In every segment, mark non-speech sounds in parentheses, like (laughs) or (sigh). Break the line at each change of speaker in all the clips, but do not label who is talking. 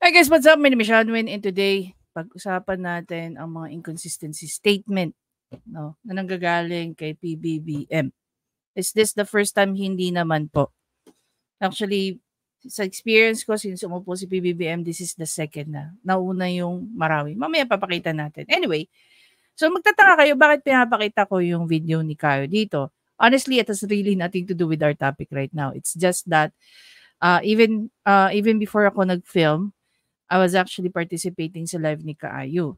Hi guys, what's up? My name is Shanwin and today, pag-usapan natin ang mga inconsistency statement no, na nanggagaling kay PBBM. Is this the first time? Hindi naman po. Actually, sa experience ko, since umupo si PBBM, this is the second na. Nauna yung Marawi. Mamaya papakita natin. Anyway, so magtataka kayo, bakit pinapakita ko yung video ni Kayo dito? Honestly, it has really nothing to do with our topic right now. It's just that uh, even uh, even before ako nag-film, I was actually participating sa live ni Kaayo.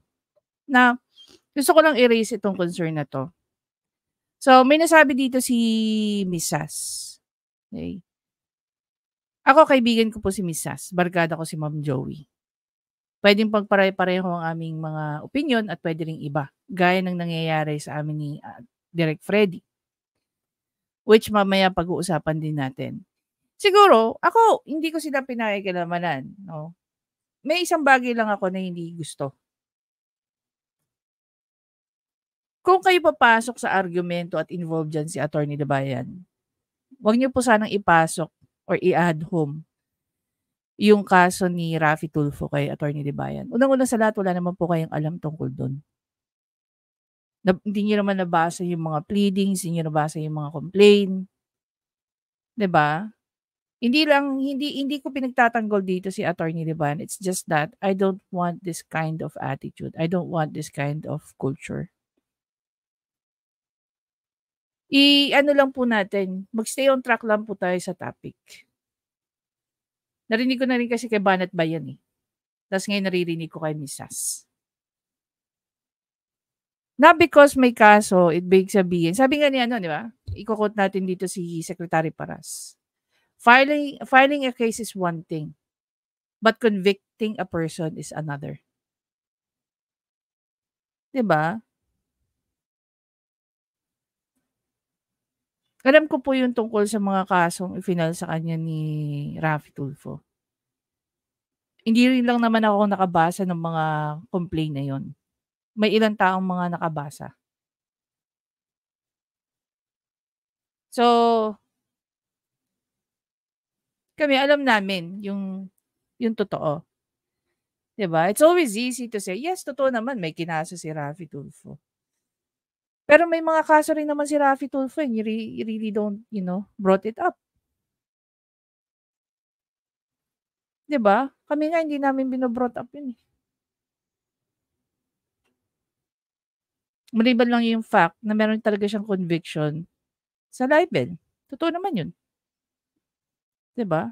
Na, gusto ko lang erase itong concern na to. So, may nasabi dito si Mrs. Okay. Ako, kaibigan ko po si Mrs. Barkada ko si Ma'am Joey. Pwedeng pagpare-pareho ang aming mga opinion at pwede rin iba. Gaya ng nangyayari sa amin ni uh, ah, Direct Freddy. Which mamaya pag-uusapan din natin. Siguro, ako, hindi ko sila pinakikilamanan. No? may isang bagay lang ako na hindi gusto. Kung kayo papasok sa argumento at involved dyan si Attorney de Dabayan, wag niyo po sanang ipasok or i-add home yung kaso ni Rafi Tulfo kay Attorney de Debayan. Unang-una sa lahat, wala naman po kayong alam tungkol doon. Na, hindi niyo naman nabasa yung mga pleadings, hindi niyo nabasa yung mga complaint. 'Di ba? Hindi lang hindi hindi ko pinagtatanggol dito si Attorney Liban. It's just that I don't want this kind of attitude. I don't want this kind of culture. I ano lang po natin, magstay on track lang po tayo sa topic. Narinig ko na rin kasi kay Banat Bayan eh. Tapos ngayon naririnig ko kay Misas. Not because may kaso, it big sabihin. Sabi nga ni ano, di ba? Ikukot natin dito si Secretary Paras. Filing, filing a case is one thing, but convicting a person is another. 'Di ba? Alam ko po yung tungkol sa mga kasong ifinal sa kanya ni Rafi Tulfo. Hindi rin lang naman ako nakabasa ng mga complaint na yon. May ilang taong mga nakabasa. So, kami alam namin yung yung totoo. 'Di ba? It's always easy to say, yes, totoo naman may kinasa si Rafi Tulfo. Pero may mga kaso rin naman si Rafi Tulfo eh, and you, re- you really don't, you know, brought it up. 'Di ba? Kami nga hindi namin binobrought up 'yun. Eh. Maliban lang yung fact na meron talaga siyang conviction sa libel. Totoo naman yun. 'Di ba?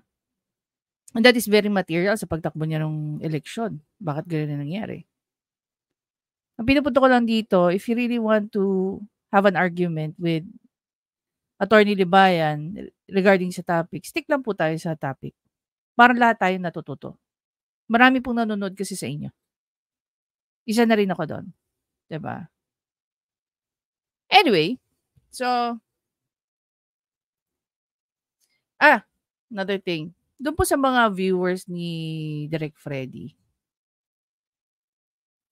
And that is very material sa pagtakbo niya ng election. Bakit ganyan na nangyari? Ang pinupunto ko lang dito, if you really want to have an argument with Attorney Libayan regarding sa topic, stick lang po tayo sa topic. Para lahat tayo natututo. Marami pong nanonood kasi sa inyo. Isa na rin ako doon. ba? Diba? Anyway, so, ah, another thing, doon po sa mga viewers ni Direct Freddy,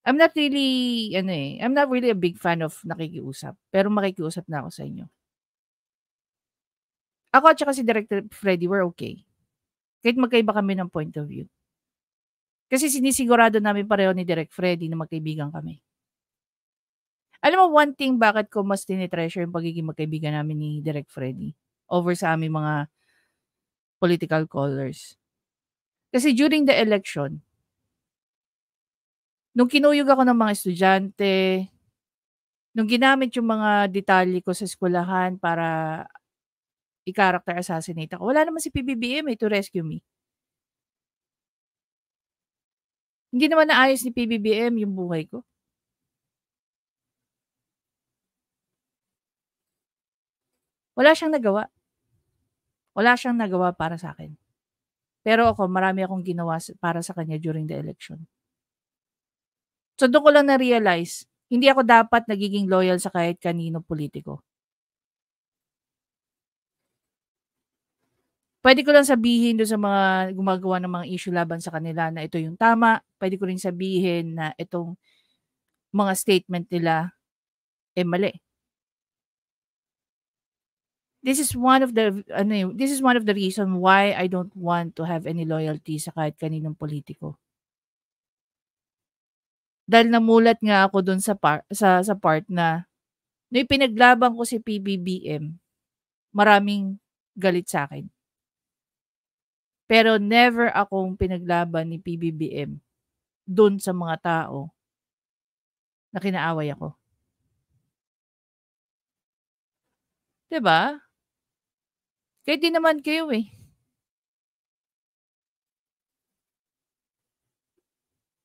I'm not really, ano eh, I'm not really a big fan of nakikiusap. Pero makikiusap na ako sa inyo. Ako at saka si Director Freddy, we're okay. Kahit magkaiba kami ng point of view. Kasi sinisigurado namin pareho ni Direct Freddy na magkaibigan kami. Alam mo, one thing bakit ko mas tinitreasure yung pagiging magkaibigan namin ni Direct Freddy over sa aming mga political colors. Kasi during the election, nung kinuyog ako ng mga estudyante, nung ginamit yung mga detalye ko sa eskwelahan para i-character assassinate ako, wala naman si PBBM eh, to rescue me. Hindi naman naayos ni PBBM yung buhay ko. Wala siyang nagawa. Wala siyang nagawa para sa akin. Pero ako, marami akong ginawa para sa kanya during the election. So doon ko lang na-realize, hindi ako dapat nagiging loyal sa kahit kanino politiko. Pwede ko lang sabihin doon sa mga gumagawa ng mga issue laban sa kanila na ito yung tama. Pwede ko rin sabihin na itong mga statement nila eh mali this is one of the ano eh, this is one of the reason why I don't want to have any loyalty sa kahit kaninong politiko. Dahil namulat nga ako doon sa par, sa sa part na no pinaglaban ko si PBBM. Maraming galit sa akin. Pero never akong pinaglaban ni PBBM doon sa mga tao na kinaaway ako. 'Di ba? Pwede naman kayo eh.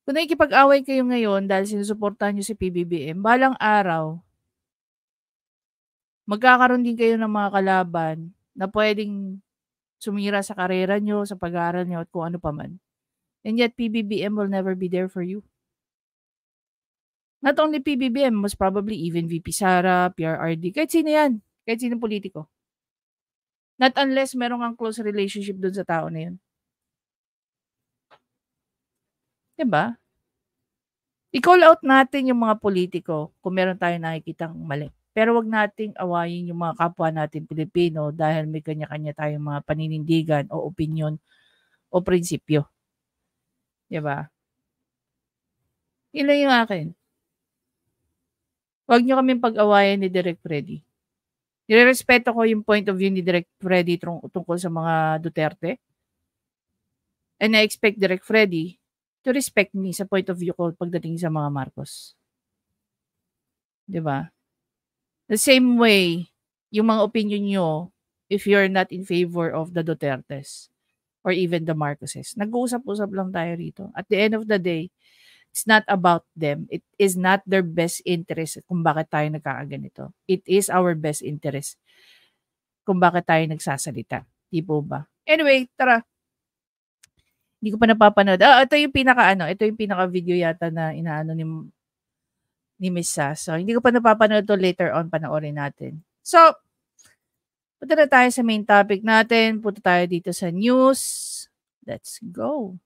Kung nakikipag-away kayo ngayon dahil sinusuportahan nyo si PBBM, balang araw, magkakaroon din kayo ng mga kalaban na pwedeng sumira sa karera nyo, sa pag-aaral nyo, at kung ano pa man. And yet, PBBM will never be there for you. Not only PBBM, most probably even VP Sara, PRRD, kahit sino yan, kahit sino politiko. Not unless meron kang close relationship doon sa tao na yun. Diba? I-call out natin yung mga politiko kung meron tayong nakikitang mali. Pero wag nating awayin yung mga kapwa natin Pilipino dahil may kanya-kanya tayong mga paninindigan o opinion o prinsipyo. 'Di ba? Ilan yung akin. Huwag niyo kaming pag-awayan ni Direct Freddy. Nirerespeto ko yung point of view ni Direct Freddy tung- tungkol sa mga Duterte. And I expect Direct Freddy to respect me sa point of view ko pagdating sa mga Marcos. 'Di ba? The same way yung mga opinion nyo if you're not in favor of the Dutertes or even the Marcoses. Nag-uusap-usap lang tayo rito. At the end of the day, It's not about them. It is not their best interest kung bakit tayo nagkakaganito. It is our best interest kung bakit tayo nagsasalita. Di po ba? Anyway, tara. Hindi ko pa napapanood. Ah, ito yung pinaka ano, ito yung pinaka video yata na inaano ni ni Miss Sa. So, hindi ko pa napapanood to later on panoorin natin. So, punta na tayo sa main topic natin. Punta tayo dito sa news. Let's go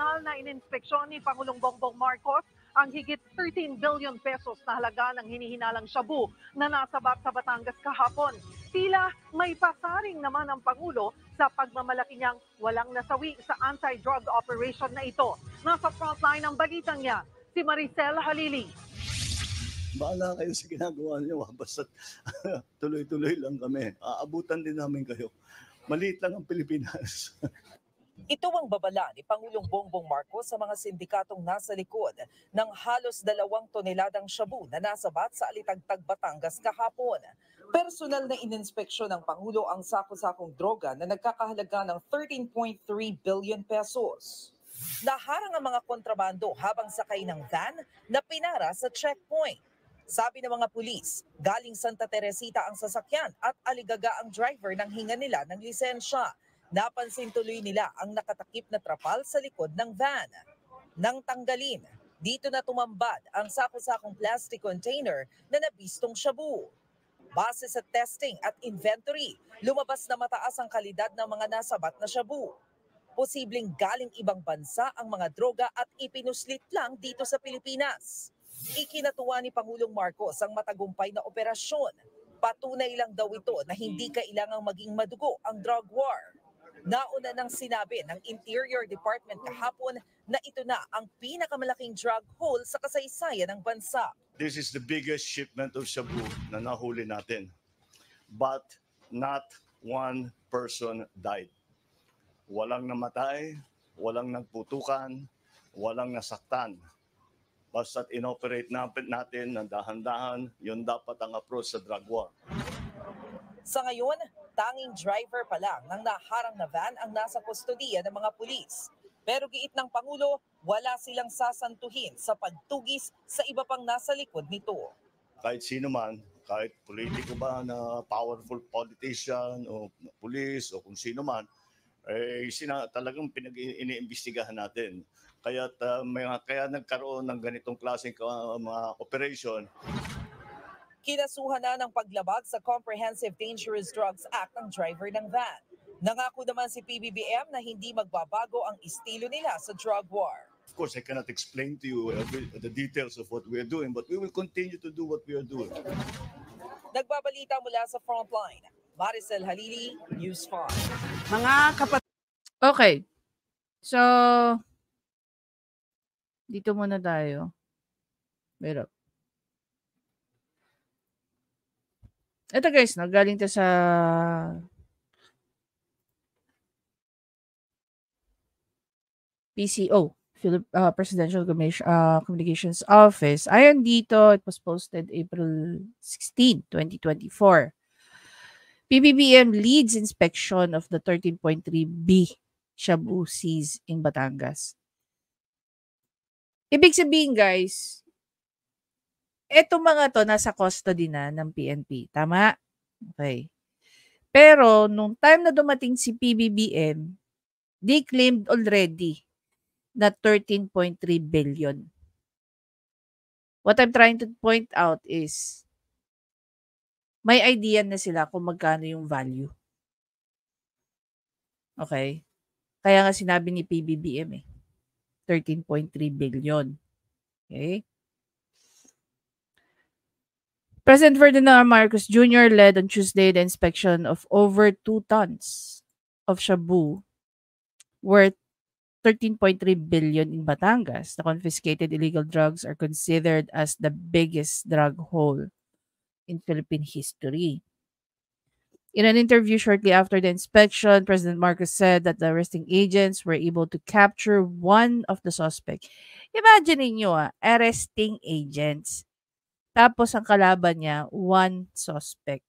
personal na
ininspeksyon ni Pangulong Bongbong Marcos ang higit 13 billion pesos na halaga ng hinihinalang shabu na nasabak sa Batangas kahapon. Tila may pasaring naman ang Pangulo sa pagmamalaki niyang walang nasawi sa anti-drug operation na ito. Nasa frontline ang balitang niya, si Maricel Halili.
Bala kayo sa ginagawa niyo, basta (laughs) tuloy-tuloy lang kami. Aabutan din namin kayo. Maliit lang ang Pilipinas. (laughs) Ito ang babala ni Pangulong Bongbong Marcos
sa mga sindikatong nasa likod ng halos dalawang toneladang shabu na nasabat sa Alitagtag, Batangas kahapon. Personal na ininspeksyon ng Pangulo ang sako-sakong droga na nagkakahalaga ng 13.3 billion pesos. Naharang ang mga kontrabando habang sakay ng van na pinara sa checkpoint. Sabi ng mga pulis, galing Santa Teresita ang sasakyan at aligaga ang driver nang hinga nila ng lisensya. Napansin tuloy nila ang nakatakip na trapal sa likod ng van. Nang tanggalin, dito na tumambad ang sakasakong plastic container na nabistong shabu. Base sa testing at inventory, lumabas na mataas ang kalidad ng mga nasabat na shabu. Posibleng galing ibang bansa ang mga droga at ipinuslit lang dito sa Pilipinas. Ikinatuwa ni Pangulong Marcos ang matagumpay na operasyon. Patunay lang daw ito na hindi kailangang maging madugo ang drug war. Nauna nang sinabi ng Interior Department kahapon na ito na ang pinakamalaking drug haul sa kasaysayan ng bansa.
This is the biggest shipment of Shabu na nahuli natin. But not one person died. Walang namatay, walang nagputukan, walang nasaktan. Basta inoperate natin ng dahan-dahan, yun dapat ang approach sa drug war.
Sa ngayon, tanging driver pa lang ng naharang na van ang nasa kustodiya ng mga pulis. Pero giit ng Pangulo, wala silang sasantuhin sa pagtugis sa iba pang nasa likod nito.
Kahit sino man, kahit politiko ba na powerful politician o pulis o kung sino man, eh, sina, talagang pinag iimbestigahan natin. Kaya, uh, ah, may, kaya nagkaroon ng ganitong klaseng uh, mga operation
Kinasuhan na ng paglabag sa Comprehensive Dangerous Drugs Act ang driver ng van. Nangako naman si PBBM na hindi magbabago ang estilo nila sa drug war.
Of course, I cannot explain to you the details of what we are doing, but we will continue to do what we are doing.
Nagbabalita mula sa frontline, Maricel Halili, News 5.
Mga kapatid... Okay. So, dito muna tayo. Meron. Ito guys, no, galing to sa PCO, Philip, uh, Presidential Commission, uh, Communications Office. Ayon dito, it was posted April 16, 2024. PBBM leads inspection of the 13.3B Shabu seas in Batangas. Ibig sabihin guys, Etong mga to nasa custody na ng PNP. Tama? Okay. Pero nung time na dumating si PBBM, they claimed already na 13.3 billion. What I'm trying to point out is may idea na sila kung magkano yung value. Okay? Kaya nga sinabi ni PBBM eh, 13.3 billion. Okay? President Ferdinand Marcos Jr. led on Tuesday the inspection of over 2 tons of shabu worth 13.3 billion in Batangas. The confiscated illegal drugs are considered as the biggest drug haul in Philippine history. In an interview shortly after the inspection, President Marcos said that the arresting agents were able to capture one of the suspects. Imagine niyo, ah, arresting agents Tapos ang kalaban niya, one suspect.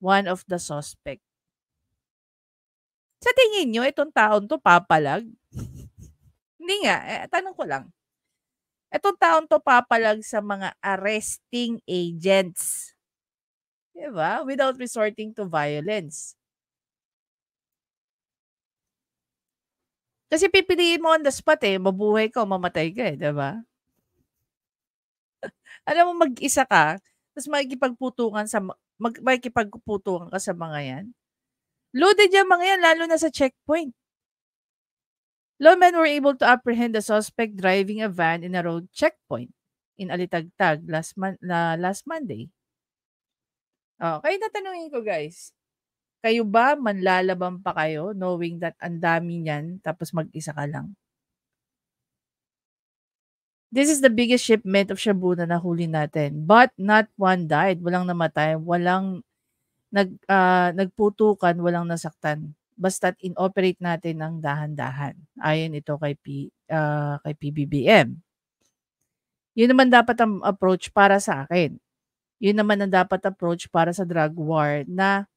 One of the suspect. Sa tingin niyo, itong taon to papalag? (laughs) Hindi nga, eh, tanong ko lang. Itong taon to papalag sa mga arresting agents. Diba? Without resorting to violence. Kasi pipiliin mo on the spot eh, mabuhay ka o mamatay ka eh, diba? Alam mo, mag-isa ka, tapos makikipagputungan sa, mag, makikipagputungan ka sa mga yan. Loaded yung mga yan, lalo na sa checkpoint. Lawmen were able to apprehend the suspect driving a van in a road checkpoint in Alitagtag last, man, na last Monday. Oh, kaya tatanungin ko guys, kayo ba manlalaban pa kayo knowing that ang dami niyan tapos mag-isa ka lang? This is the biggest shipment of shabu na nahuli natin. But not one died. Walang namatay. Walang nag, uh, nagputukan. Walang nasaktan. Basta't inoperate natin ng dahan-dahan. Ayon ito kay, P, uh, kay PBBM. Yun naman dapat ang approach para sa akin. Yun naman ang dapat approach para sa drug war na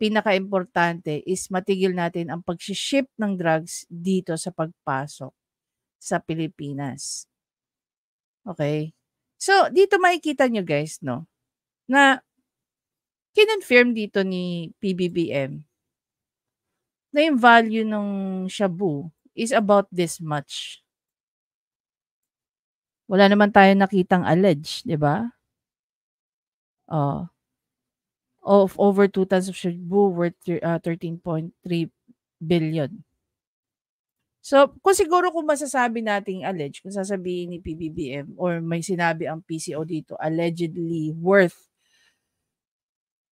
pinaka-importante is matigil natin ang pag-ship ng drugs dito sa pagpasok sa Pilipinas. Okay? So, dito makikita nyo guys, no? Na, kinonfirm dito ni PBBM na yung value ng shabu is about this much. Wala naman tayo nakitang allege, di ba? Uh, of over 2 tons of shabu worth uh, 13.3 billion. So, kung siguro kung masasabi nating alleged, kung sasabihin ni PBBM or may sinabi ang PCO dito, allegedly worth.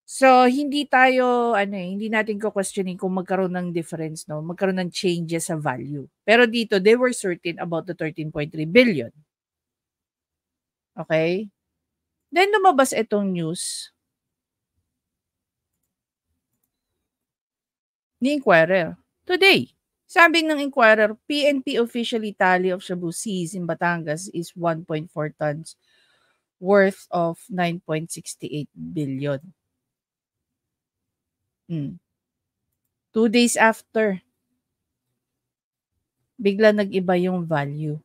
So, hindi tayo, ano eh, hindi natin ko-questioning kung magkaroon ng difference, no? magkaroon ng changes sa value. Pero dito, they were certain about the 13.3 billion. Okay? Then, lumabas itong news ni Inquirer today. Sabi ng Inquirer, PNP officially tally of Cebu seized in Batangas is 1.4 tons worth of 9.68 billion. Hmm. Two days after, bigla nag-iba yung value.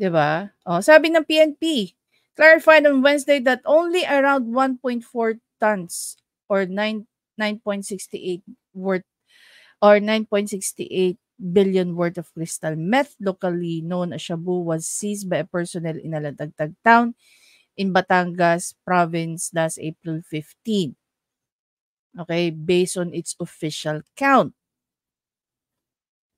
'Di ba? Oh, sabi ng PNP, clarified on Wednesday that only around 1.4 tons or 9 9.68 worth or 9.68 billion worth of crystal meth locally known as Shabu was seized by a personnel in Alantagtag town in Batangas province last April 15. Okay, based on its official count.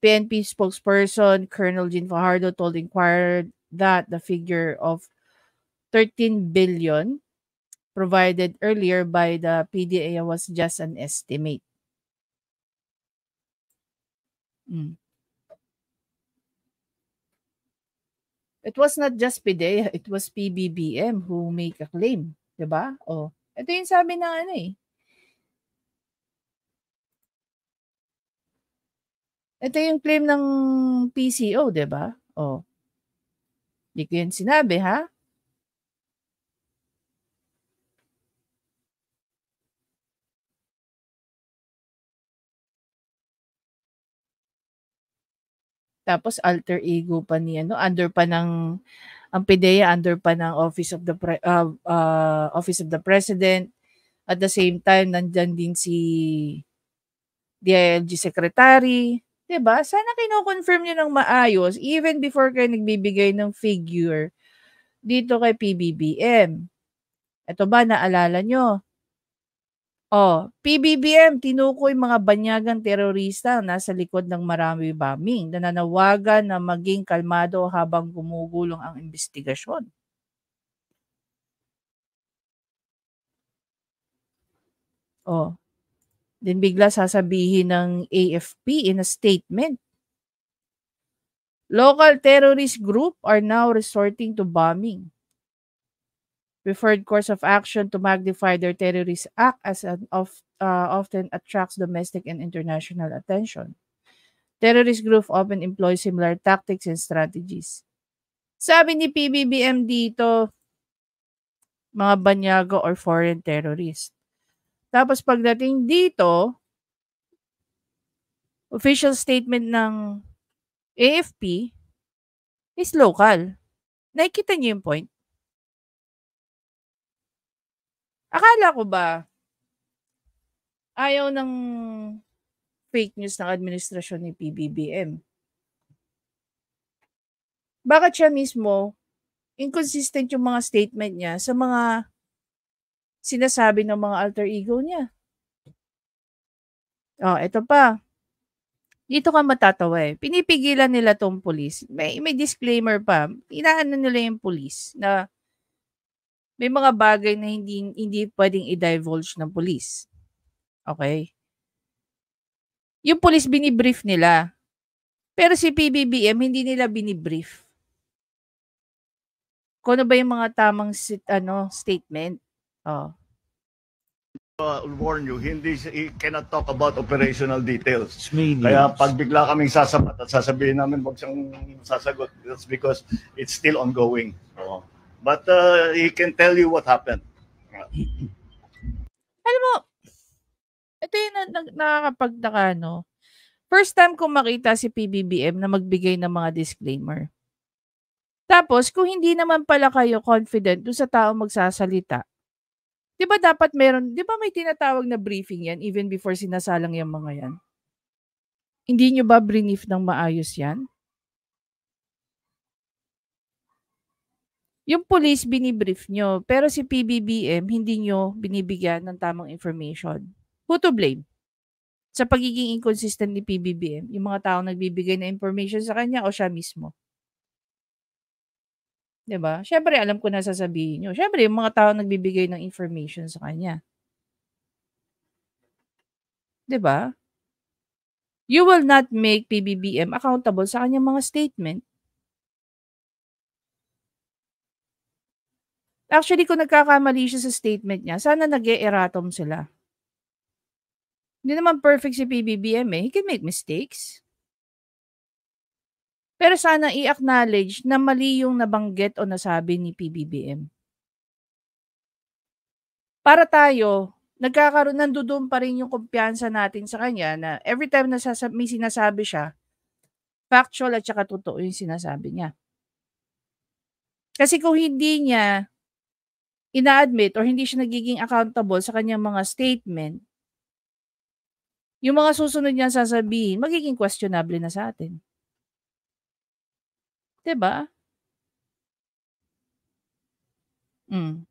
PNP spokesperson Colonel Jean Fajardo told Inquirer that the figure of 13 billion provided earlier by the PDA was just an estimate. Mm. It was not just PDA, (laughs) it was PBBM who make a claim, 'di ba? Oh, ito 'yung sabi ng ano eh. Ito 'yung claim ng PCO, 'di ba? Oh. Hindi ko 'yan sinabi, ha? Tapos alter ego pa ni ano, under pa ng ang PDEA under pa ng Office of the Pre, uh, uh, Office of the President. At the same time nandiyan din si DILG Secretary, 'di ba? Sana kino-confirm niyo ng maayos even before kayo nagbibigay ng figure dito kay PBBM. Ito ba naalala niyo Oh, PBBM tinukoy mga banyagang terorista nasa likod ng marami bombing. Nananawagan na maging kalmado habang gumugulong ang investigasyon. Oh. Then bigla sasabihin ng AFP in a statement. Local terrorist group are now resorting to bombing preferred course of action to magnify their terrorist act as an of, uh, often attracts domestic and international attention. Terrorist groups often employ similar tactics and strategies. Sabi ni PBBM dito, mga banyago or foreign terrorist. Tapos pagdating dito, official statement ng AFP is local. Nakikita niyo yung point? Akala ko ba, ayaw ng fake news ng administrasyon ni PBBM. Bakit siya mismo, inconsistent yung mga statement niya sa mga sinasabi ng mga alter ego niya. Oh, ito pa. Dito ka matatawa eh. Pinipigilan nila tong police. May, may disclaimer pa. Inaano nila yung police na may mga bagay na hindi hindi pwedeng i-divulge ng police. Okay? Yung police binibrief nila. Pero si PBBM hindi nila binibrief. Kung ano ba yung mga tamang sit, ano statement? Oh.
Uh, warn you, hindi he cannot talk about operational details. Kaya pag bigla kaming sasabat at sasabihin namin wag siyang sasagot, that's because it's still ongoing. Oh. But uh, he can tell you what happened. (clears throat) Alam
mo, ito yung na, na, nakakapagtaka, no? First time ko makita si PBBM na magbigay ng mga disclaimer. Tapos, kung hindi naman pala kayo confident doon sa tao magsasalita, di ba dapat meron, di ba may tinatawag na briefing yan even before sinasalang yung mga yan? Hindi nyo ba brief ng maayos yan? yung police binibrief nyo, pero si PBBM hindi nyo binibigyan ng tamang information. Who to blame? Sa pagiging inconsistent ni PBBM, yung mga taong nagbibigay na information sa kanya o siya mismo? 'Di ba? Syempre alam ko na sasabihin niyo. Syempre yung mga taong nagbibigay ng information sa kanya. 'Di ba? Diba? You will not make PBBM accountable sa kanyang mga statement. Actually, kung nagkakamali siya sa statement niya, sana nag -e eratom sila. Hindi naman perfect si PBBM eh. He can make mistakes. Pero sana i-acknowledge na mali yung nabanggit o nasabi ni PBBM. Para tayo, nagkakaroon, nandoon pa rin yung kumpiyansa natin sa kanya na every time na may sinasabi siya, factual at saka totoo yung sinasabi niya. Kasi kung hindi niya ina or hindi siya nagiging accountable sa kanyang mga statement, yung mga susunod niyang sasabihin, magiging questionable na sa atin. 'Di ba? Mm.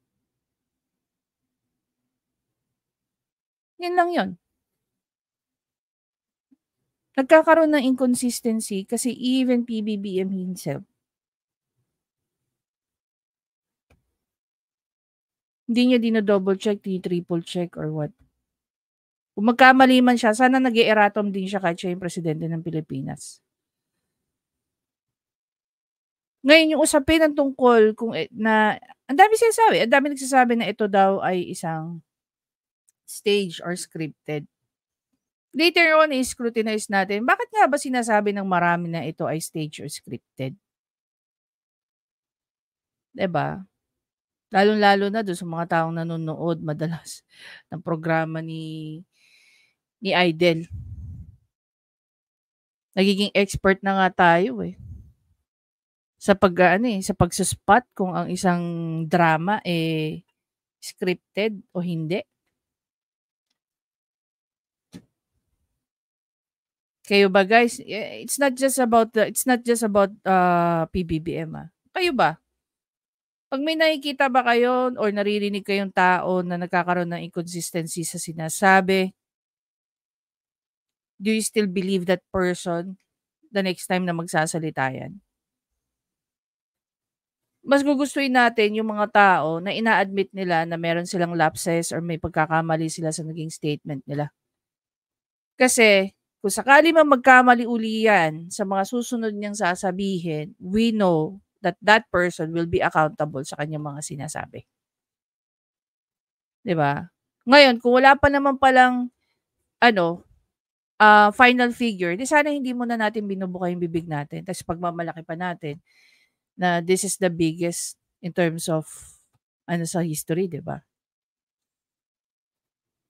Yan lang 'yon. Nagkakaroon ng inconsistency kasi even PBBM himself hindi niya dino-double check, triple check or what. Kung magkamali man siya, sana nag eratom din siya kahit siya yung presidente ng Pilipinas. Ngayon, yung usapin ng tungkol kung e, na, ang dami sinasabi, ang dami nagsasabi na ito daw ay isang stage or scripted. Later on, i-scrutinize natin, bakit nga ba sinasabi ng marami na ito ay stage or scripted? 'di ba? Lalong-lalo na doon sa mga taong nanonood madalas (laughs) ng programa ni ni Idol. Nagiging expert na nga tayo eh. Sa pag ano eh, sa pagsuspot kung ang isang drama eh scripted o hindi. Kayo ba guys, eh, it's not just about the, it's not just about uh, ah, PBBM ah. Kayo ba? Pag may nakikita ba kayo or naririnig kayong tao na nagkakaroon ng inconsistency sa sinasabi, do you still believe that person the next time na magsasalita yan? Mas gugustuhin natin yung mga tao na ina-admit nila na meron silang lapses or may pagkakamali sila sa naging statement nila. Kasi kung sakali man magkamali uli yan sa mga susunod niyang sasabihin, we know that that person will be accountable sa kanyang mga sinasabi. 'Di ba? Ngayon, kung wala pa naman palang ano, uh, final figure, di sana hindi muna natin binubuka yung bibig natin. Tapos pagmamalaki pa natin na this is the biggest in terms of ano sa history, 'di ba?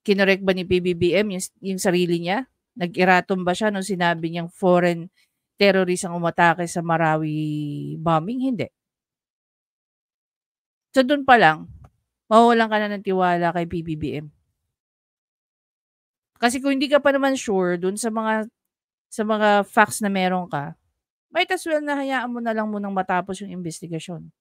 Kinorek ba ni PBBM yung, yung sarili niya? Nag-iratom ba siya nung sinabi niyang foreign terrorist ang umatake sa Marawi bombing, hindi. So doon pa lang, mawawalan ka na ng tiwala kay PBBM. Kasi kung hindi ka pa naman sure doon sa mga sa mga facts na meron ka, may well na hayaan mo na lang munang matapos yung investigasyon.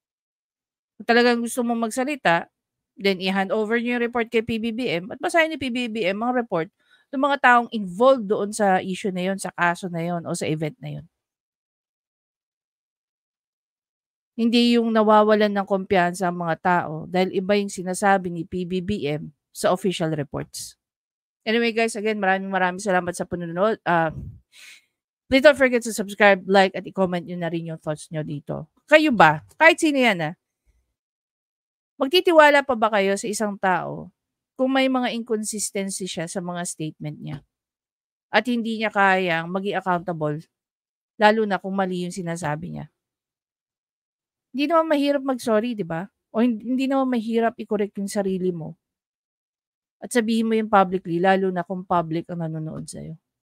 Kung talagang gusto mong magsalita, then i-hand over niyo yung report kay PBBM at basahin ni PBBM ang report ng mga taong involved doon sa issue na yon, sa kaso na yon o sa event na yon. Hindi yung nawawalan ng kumpiyansa ang mga tao dahil iba yung sinasabi ni PBBM sa official reports. Anyway guys, again, maraming maraming salamat sa panunod. Uh, ah, please don't forget to subscribe, like, at i-comment nyo na rin yung thoughts nyo dito. Kayo ba? Kahit sino yan ah. Magtitiwala pa ba kayo sa isang tao kung may mga inconsistency siya sa mga statement niya at hindi niya kayang maging accountable lalo na kung mali yung sinasabi niya. Hindi naman mahirap mag-sorry, di ba? O hindi naman mahirap i-correct yung sarili mo. At sabihin mo yung publicly, lalo na kung public ang nanonood sa'yo.